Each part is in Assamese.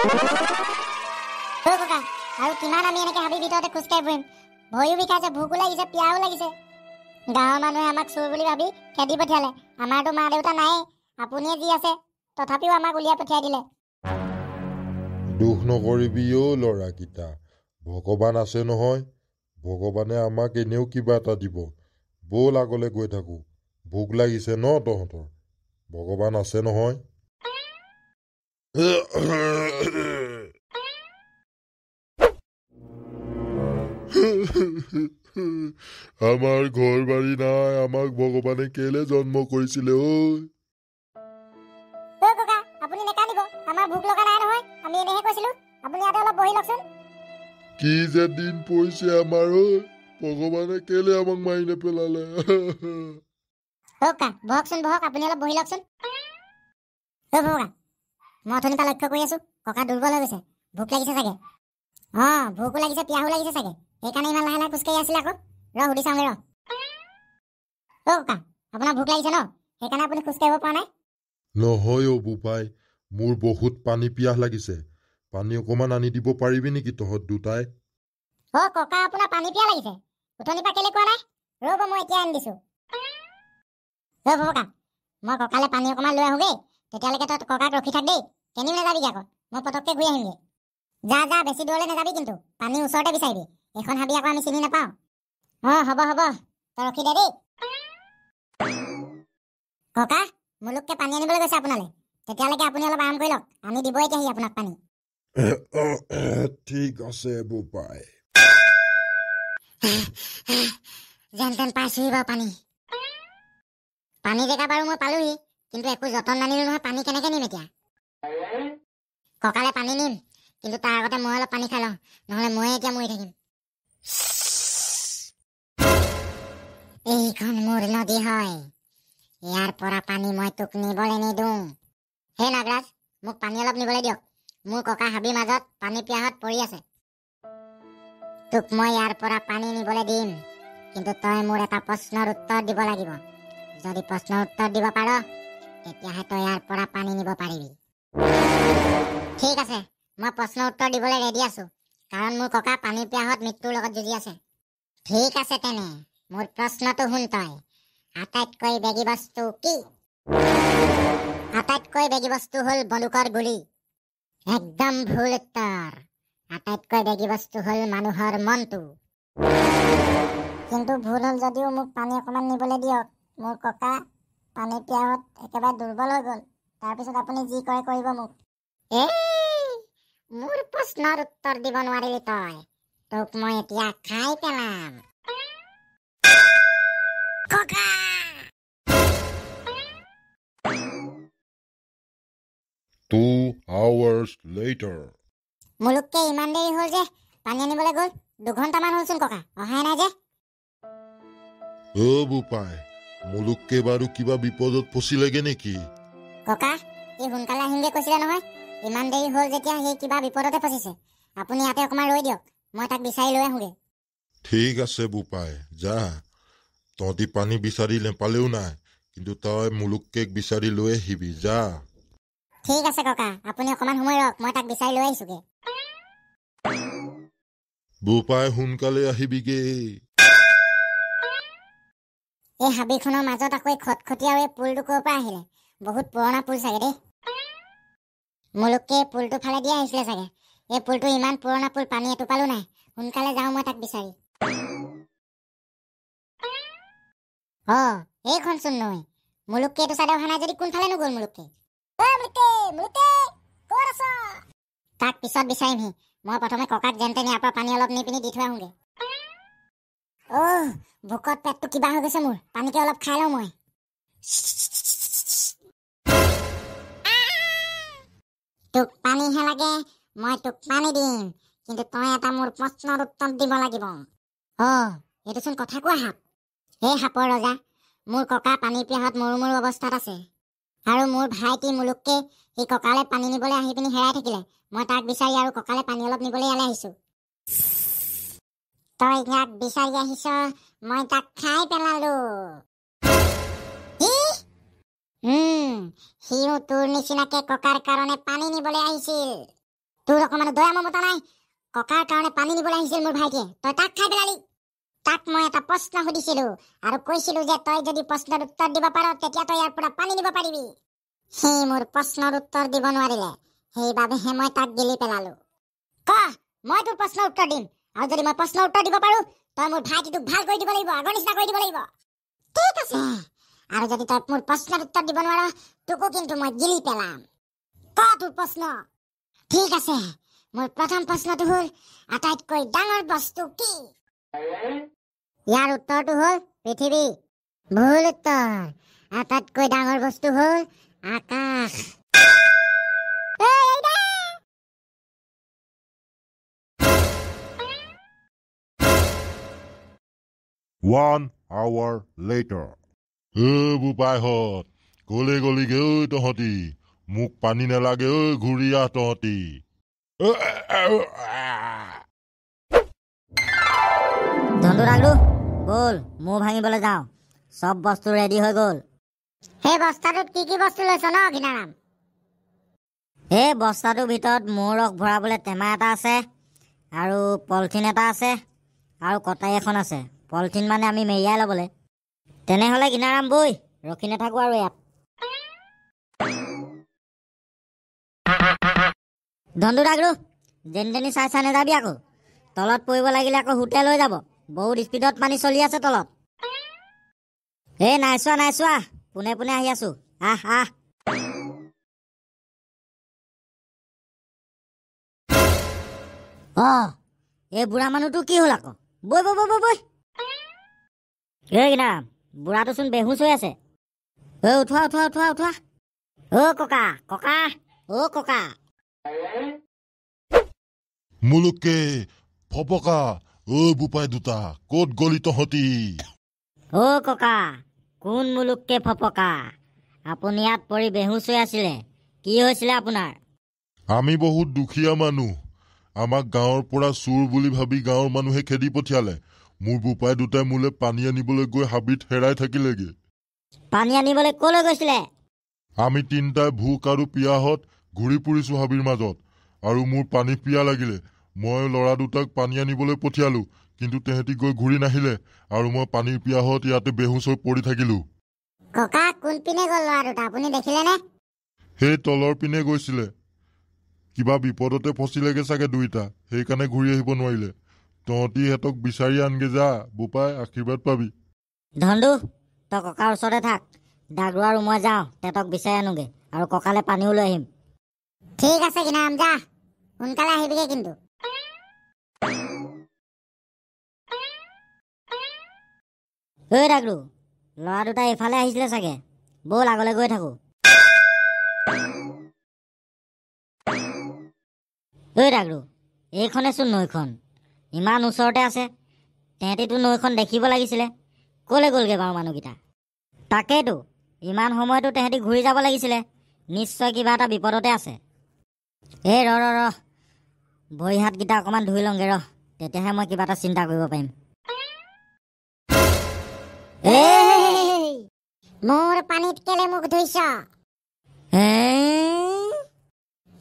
তো ককা আৰু কিমান আমি এনেকৈ হাবি ভিতৰতে খোজকাঢ়ি ফুৰিম ভয়ো বিষাইছে ভোক ওলাগিছে পিয়াহো লাগিছে গাঁৱৰ মানুহে আমাক চুৰ বুলি ভাবি খেদি পঠিয়ালে আমাৰতো মা দেউতা নাই আপুনিয়ে যি আছে তথাপিও আমাক উলিয়াই পঠিয়াই দিলে দুখ নকৰিবি অ' ল'ৰাকেইটা ভগৱান আছে নহয় ভগৱানে আমাক এনেও কিবা এটা দিব ব'ল আগলৈ গৈ থাকোঁ ভোক লাগিছে ন তহঁতৰ ভগৱান আছে নহয় আমাৰ ঘৰ বাৰী নাই আমাক ভগৱানে কেলে জন্ম কৰিছিলে ঐ কি যে দিন পৰিছে আমাৰ ঐ ভগৱানে কেলে আমাক মাৰি নেপেলালে বহকচোন বহক আপুনি অলপ বহি লওকচোন মই অথনি পৰা লক্ষ্য কৰি আছো ককা দুৰ্বল হৈ গৈছে ভোক লাগিছে চাগে অঁ ভোকো লাগিছে পিয়াহো লাগিছে চাগে সেইকাৰণে ইমান লাহে লাহে খোজকাঢ়ি আছিলে আকৌ ৰ সুধি চাওঁগৈ ৰ অ' ককা আপোনাৰ ভোক লাগিছে ন সেইকাৰণে আপুনি খোজকাঢ়িব পৰা নাই নহয় অ' বোপাই মোৰ বহুত পানী পিয়াহ লাগিছে পানী অকণমান আনি দিব পাৰিবি নেকি তহঁত দুটাই অ ককা আপোনাৰ পানী পিয়াহ লাগিছে উঠনিৰ পৰা কেলে কোৱা নাই ৰ'ব মই এতিয়া আনি দিছো ৰ ককা মই ককালে পানী অকণমান লৈ আহোগৈ তেতিয়ালৈকে তই ককাক ৰখি থাক দেই কেনি নাযাবি আকৌ মই পটককৈ ঘূৰি আহিমগে যা যা বেছি দূৰলৈ নাযাবি কিন্তু পানী ওচৰতে বিচাৰিবি এইখন হাবি আকৌ আমি চিনি নাপাওঁ অঁ হ'ব হ'ব তই ৰখি দে দেই ককা মোলোককে পানী আনিবলৈ গৈছে আপোনালৈ তেতিয়ালৈকে আপুনি অলপ আৰাম কৰি লওক আমি দিবই এতিয়া আপোনাক পানী ঠিক আছে যেন তেন পাইছোহি বাৰু পানী পানী জেগা বাৰু মই পালোহি কিন্তু একো যতন নানিলো নহয় পানী কেনেকৈ নিম এতিয়া ককালে পানী নিম কিন্তু তাৰ আগতে মই অলপ পানী খাই লওঁ নহ'লে ময়ে এতিয়া মৰি থাকিম এইখন মোৰ নদী হয় ইয়াৰ পৰা পানী মই তোক নিবলৈ নিদিওঁ হে নাগৰাজ মোক পানী অলপ নিবলৈ দিয়ক মোৰ ককা হাবিৰ মাজত পানী পিয়াহত পৰি আছে তোক মই ইয়াৰ পৰা পানী নিবলৈ দিম কিন্তু তই মোৰ এটা প্ৰশ্নৰ উত্তৰ দিব লাগিব যদি প্ৰশ্নৰ উত্তৰ দিব পাৰ তেতিয়াহে তই ইয়াৰ পৰা পানী নিব পাৰিবি thank you ঠিক আছে মই প্ৰশ্ন উত্তৰ দিবলৈ ৰেডি আছোঁ কাৰণ মোৰ ককা পানী পিয়াহত মৃত্যুৰ লগত যুঁজি আছে ঠিক আছে তেনে মোৰ প্ৰশ্নটো শুন তই আটাইতকৈ বেগী বস্তু কি আটাইতকৈ বেগী বস্তু হ'ল বলুকৰ গুলি একদম ভুল উত্তৰ আটাইতকৈ বেগী বস্তু হ'ল মানুহৰ মনটো কিন্তু ভুল হ'ল যদিও মোক পানী অকণমান নিবলৈ দিয়ক মোৰ ককা পানী পিয়াহত একেবাৰে দুৰ্বল হৈ গ'ল তাৰপিছত আপুনি যি কয় কৰিব মোক এই মোৰ প্ৰশ্নৰ উত্তৰ দিব নোৱাৰিলি তই তোক মই এতিয়া খাই পেলাম মোলোককে ইমান দেৰি হ'ল যে পানী আনিবলৈ গ'ল দুঘণ্টামান হ'লচোন ককা অহাই নাই যে মোলোককে বাৰু কিবা বিপদত ফচিলেগে নেকি ককা সি সোনকালে আহিমগে কৈছিলে নহয় ইমান দেৰি হ'ল যেতিয়া সি কিবা বিপদতে ফচিছে আপুনি ইয়াতে অকণমান ৰৈ দিয়ক মই তাক বিচাৰি লৈ আহোগৈ ঠিক আছে বোপাই যা তহঁতি পানী বিচাৰি নেপালেও নাই কিন্তু তই মুলুক কেক বিচাৰি লৈ আহিবি যা ঠিক আছে ককা আপুনি অকণমান সময় ৰওক মই তাক বিচাৰি লৈ আহিছোগৈ বোপাই সোনকালে আহিবিগৈ এই হাবিখনৰ মাজত আকৌ এই খটখটীয়াও পৰা আহিলে বহুত পুৰণা পুল চাগে দেই মুলুকে পুলটো ফালে দিয়া আহিছিলে চাগে এই পুলটো ইমান পুৰণা পুল পানী এটোপালো নাই সোনকালে যাওঁ মই তাক বিচাৰি অ এইখন চোন নৈ মুলুকে এইটো চাদৰ অহা নাই যদি কোনফালে নগ'ল মুলুকে তাক পিছত বিচাৰিম সি মই প্ৰথমে ককাক যেন তেনে ইয়াৰ পানী অলপ নি পিনি দি থৈ আহোগে অ' ভোকত পেটটো কিবা হৈ গৈছে মোৰ পানীকে অলপ খাই লওঁ মই তোক পানীহে লাগে মই তোক পানী দিম কিন্তু তই এটা মোৰ প্ৰশ্নৰ উত্তৰ দিব লাগিব অ এইটোচোন কথা কোৱা সাপ হে সাপৰ ৰজা মোৰ ককা পানী পিয়াহত মৰু মৰু অৱস্থাত আছে আৰু মোৰ ভাইটি মোলোককে সি ককালে পানী নিবলৈ আহি পিনি হেৰাই থাকিলে মই তাক বিচাৰি আৰু ককালে পানী অলপ নিবলৈ ইয়ালৈ আহিছোঁ তই ইয়াক বিচাৰি আহিছ মই তাক খাই পেলালো হিও তোৰ নিচিনাকে ককাৰ কাৰণে পানী নিবলৈ আহিছিল তোৰ অকমান দয়া মমতা নাই ককাৰ কাৰণে পানী নিবলৈ আহিছিল মোৰ ভাইটিয়ে তই তাক খাই পেলালি তাক মই এটা প্ৰশ্ন সুধিছিলো আৰু কৈছিলো যে তই যদি প্ৰশ্নৰ উত্তৰ দিব পাৰ তেতিয়া তই ইয়াৰ পৰা পানী নিব পাৰিবি সি মোৰ প্ৰশ্নৰ উত্তৰ দিব নোৱাৰিলে সেইবাবেহে মই তাক গেলি পেলালো কহ মই তোৰ প্ৰশ্ন উত্তৰ দিম আৰু যদি মই প্ৰশ্ন উত্তৰ দিব পাৰো তই মোৰ ভাইটিটোক ভাল কৰি দিব লাগিব আগৰ নিচিনা কৰি দিব লাগিব ঠিক আছে আৰু যদি তই মোৰ প্ৰশ্নৰ উত্তৰ দিব নোৱাৰ তোকো কিন্তু মই গিলি পেলাম ক তোৰ প্ৰশ্ন ঠিক আছে মোৰ প্ৰথম প্ৰশ্নটো হ'ল আটাইতকৈ ডাঙৰ বস্তু কি ইয়াৰ উত্তৰটো হ'ল পৃথিৱী ভুল উত্তৰ আটাইতকৈ ডাঙৰ বস্তু হ'ল আকাশ One hour later. হে বোপাইহঁত কলে গলি গে ঐ তহঁতি মোক পানী নেলাগে ঐ ঘূৰি আহ তহঁতি কি কি বস্তু লৈছ ন কিনাৰাম বস্তাটোৰ ভিতৰত মোৰ ৰস ভৰাবলৈ টেমা এটা আছে আৰু পলিথিন এটা আছে আৰু কটাৰী এখন আছে পলিথিন মানে আমি মেৰিয়াই ল'বলৈ তেনেহ'লে গিনাৰাম বৈ ৰখি নাথাকো আৰু ইয়াত ধন্দু ডাগৰু যেনি তেনি চাই চাই নাযাবি আকৌ তলত পৰিব লাগিলে আকৌ হোটেল লৈ যাব বহুত স্পীডত পানী চলি আছে তলত এই নাই চোৱা নাই চোৱা পোনে পোনে আহি আছো আহ আহ অ এই বুঢ়া মানুহটো কি হ'ল আকৌ বৈ বৈ বৈ বৈ বৈ এই কিনা বুঢ়াটোচোন বেহুচ হৈ আছে ঐ উঠোৱা উঠোৱা উঠোৱা উঠোৱা ঐ ককা ককা ঐ ককা মুলুকে ফপকা ঐ বোপাই দুটা কত গলি তহঁতি ঐ ককা কোন মুলুককে ফপকা আপুনি ইয়াত পৰি বেহুচ হৈ আছিলে কি হৈছিলে আপোনাৰ আমি বহুত দুখীয়া মানুহ আমাক গাঁৱৰ পৰা চোৰ বুলি ভাবি গাঁৱৰ মানুহে খেদি পঠিয়ালে মোৰ বোপাই দুটাই মোলে পানী আনিবলৈ গৈ হাবিত হেৰাই থাকিলেগে পানী আনিবলৈ কলৈ গৈছিলে আমি তিনিটাই ভোক আৰু পিয়াহত ঘূৰি ফুৰিছো হাবিৰ মাজত আৰু মোৰ পানী পিয়া লাগিলে মই ল'ৰা দুটাক পানী আনিবলৈ পঠিয়ালো কিন্তু তেহেঁতি গৈ ঘূৰি নাহিলে আৰু মই পানীৰ পিয়াহত ইয়াতে বেহুচ হৈ পৰি থাকিলো ককা সেই তলৰ পিনে গৈছিলে কিবা বিপদতে ফচিলেগে চাগে দুইটা সেইকাৰণে ঘূৰি আহিব নোৱাৰিলে তহঁতি সিহঁতক বিচাৰি আনগে যা বোপাই আশীৰ্বাদ পাবি ধন্দু তই ককাৰ ওচৰতে থাক ডাগুৱাৰ উমোৱাই যাওঁ তেহঁতক বিচাৰি আনোগে আৰু ককালে পানীও লৈ আহিম ঠিক আছে কিনা যা সোনকালে আহিবিগে কিন্তু ঐ ডাগৰু ল'ৰা দুটা এইফালে আহিছিলে চাগে ব'ল আগলৈ গৈ থাকোঁ ঐ ডাগৰু এইখনেচোন নৈখন ইমান ওচৰতে আছে তেহেঁতিতো নৈখন দেখিব লাগিছিলে ক'লৈ গ'লগৈ বাৰু মানুহকেইটা তাকেইতো ইমান সময়তো তেহেঁতি ঘূৰি যাব লাগিছিলে নিশ্চয় কিবা এটা বিপদতে আছে এই ৰ ৰ ৰহ ভৰি হাতকেইটা অকণমান ধুই লওঁগৈ ৰহ তেতিয়াহে মই কিবা এটা চিন্তা কৰিব পাৰিম মোৰ পানীত কেলে মোক ধুইছ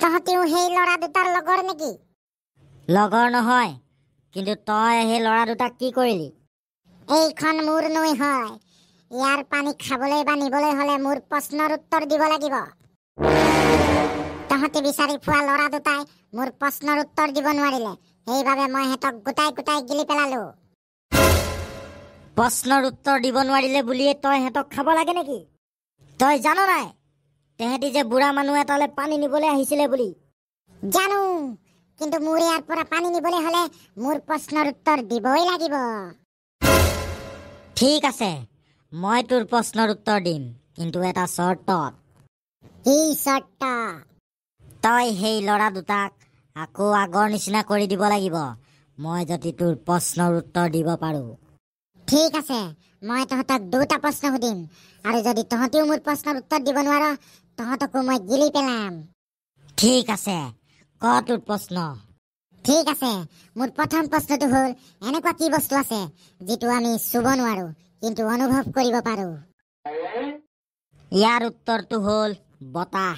তহঁতিও সেই ল'ৰা দুটাৰ লগৰ নেকি লগৰ নহয় কিন্তু তই সেই ল'ৰা দুটাক কি কৰিলি এইখন মোৰ নৈ হয় ইয়াৰ পানী খাবলৈ বা নিবলৈ হ'লে মোৰ প্ৰশ্নৰ উত্তৰ দিব লাগিব তহঁতি বিচাৰি ফুৰা ল'ৰা দুটাই মোৰ প্ৰশ্নৰ উত্তৰ দিব নোৱাৰিলে সেইবাবে মই সিহঁতক গোটাই গোটাই গিলি পেলালো প্ৰশ্নৰ উত্তৰ দিব নোৱাৰিলে বুলিয়ে তই সিহঁতক খাব লাগে নেকি তই জান নাই তেহেঁতি যে বুঢ়া মানুহ এটালৈ পানী নিবলৈ আহিছিলে বুলি জানো কিন্তু মোৰ ইয়াৰ পৰা পানী নিবলৈ হ'লে মোৰ প্ৰশ্নৰ উত্তৰ দিবই লাগিব ঠিক আছে মই তোৰ প্ৰশ্নৰ উত্তৰ দিম কিন্তু এটা চৰ্তত কি চৰ্ত তই সেই ল'ৰা দুটাক আকৌ আগৰ নিচিনা কৰি দিব লাগিব মই যদি তোৰ প্ৰশ্নৰ উত্তৰ দিব পাৰোঁ ঠিক আছে মই তহঁতক দুটা প্ৰশ্ন সুধিম আৰু যদি তহঁতিও মোৰ প্ৰশ্নৰ উত্তৰ দিব নোৱাৰ তহঁতকো মই গিলি পেলাম ঠিক আছে ক প্রশ্ন প্ৰশ্ন ঠিক আছে মোৰ প্ৰথম প্ৰশ্নটো হ'ল এনেকুৱা কি বস্তু আছে যিটো আমি চুব নোৱাৰো কিন্তু অনুভৱ কৰিব পাৰো ইয়াৰ উত্তৰটো হ'ল বতাহ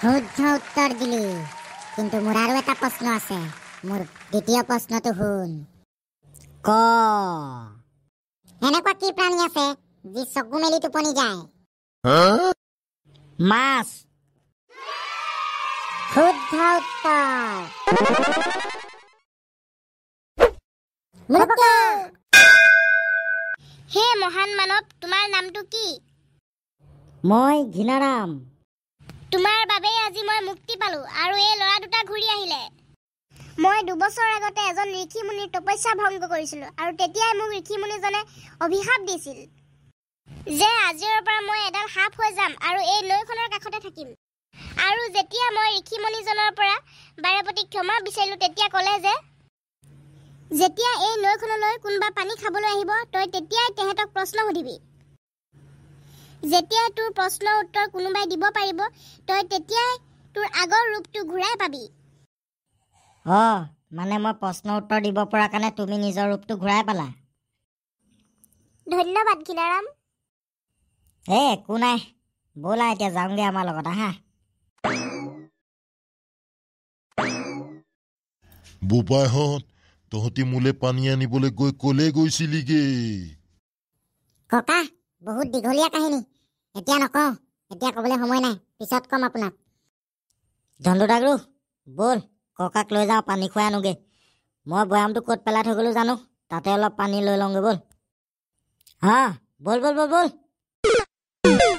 শুদ্ধ উত্তৰ দিলি কিন্তু মোৰ আৰু এটা প্ৰশ্ন আছে মোৰ দ্বিতীয় প্ৰশ্নটো হ'ল ক এনেকুৱা কি প্ৰাণী আছে যি চকু মেলি টোপনি যায় মাছ হে মহান মানৱ তোমাৰ নামটো কি মই ঘিনাৰাম তোমাৰ বাবেই আজি মই মুক্তি পালো আৰু এই ল'ৰা দুটা ঘূৰি আহিলে মই দুবছৰ আগতে এজন ঋষি মুনিৰ তপস্যা ভংগ কৰিছিলোঁ আৰু তেতিয়াই মোক ঋষি মুনিজনে অভিশাপ দিছিল যে আজিৰ পৰা মই এডাল সাপ হৈ যাম আৰু এই নৈখনৰ কাষতে থাকিম আৰু যেতিয়া মই ঋষিমণিজনৰ পৰা বাৰেপতি ক্ষমা বিচাৰিলোঁ তেতিয়া ক'লে যে যেতিয়া এই নৈখনলৈ কোনোবা পানী খাবলৈ আহিব তই তেতিয়াই তেহেঁতক প্ৰশ্ন সুধিবি যেতিয়াই তোৰ প্ৰশ্নৰ উত্তৰ কোনোবাই দিব পাৰিব তই তেতিয়াই তোৰ আগৰ ৰূপটো ঘূৰাই পাবি অঁ মানে মই প্ৰশ্ন উত্তৰ দিব পৰা কাৰণে তুমি নিজৰ ৰূপটো ঘূৰাই পালা ধন্যবাদ ঘিনাৰাম এ একো নাই ব'লা এতিয়া যাওঁগৈ আমাৰ লগত আহা বোপাইহঁত তহঁতি মোলৈ পানী আনিবলৈ গৈ কলে গৈছিলিগে ককা বহুত দীঘলীয়া কাহিনী এতিয়া নকওঁ এতিয়া ক'বলৈ সময় নাই পিছত ক'ম আপোনাক ধন্দুদাগৰু ব'ল ককাক লৈ যাওঁ পানী খুৱাই আনোগৈ মই বৈয়ামটো ক'ত পেলাই থৈ গ'লোঁ জানো তাতে অলপ পানী লৈ লওঁগৈ ব'ল অঁ ব'ল ব'ল ব'ল ব'ল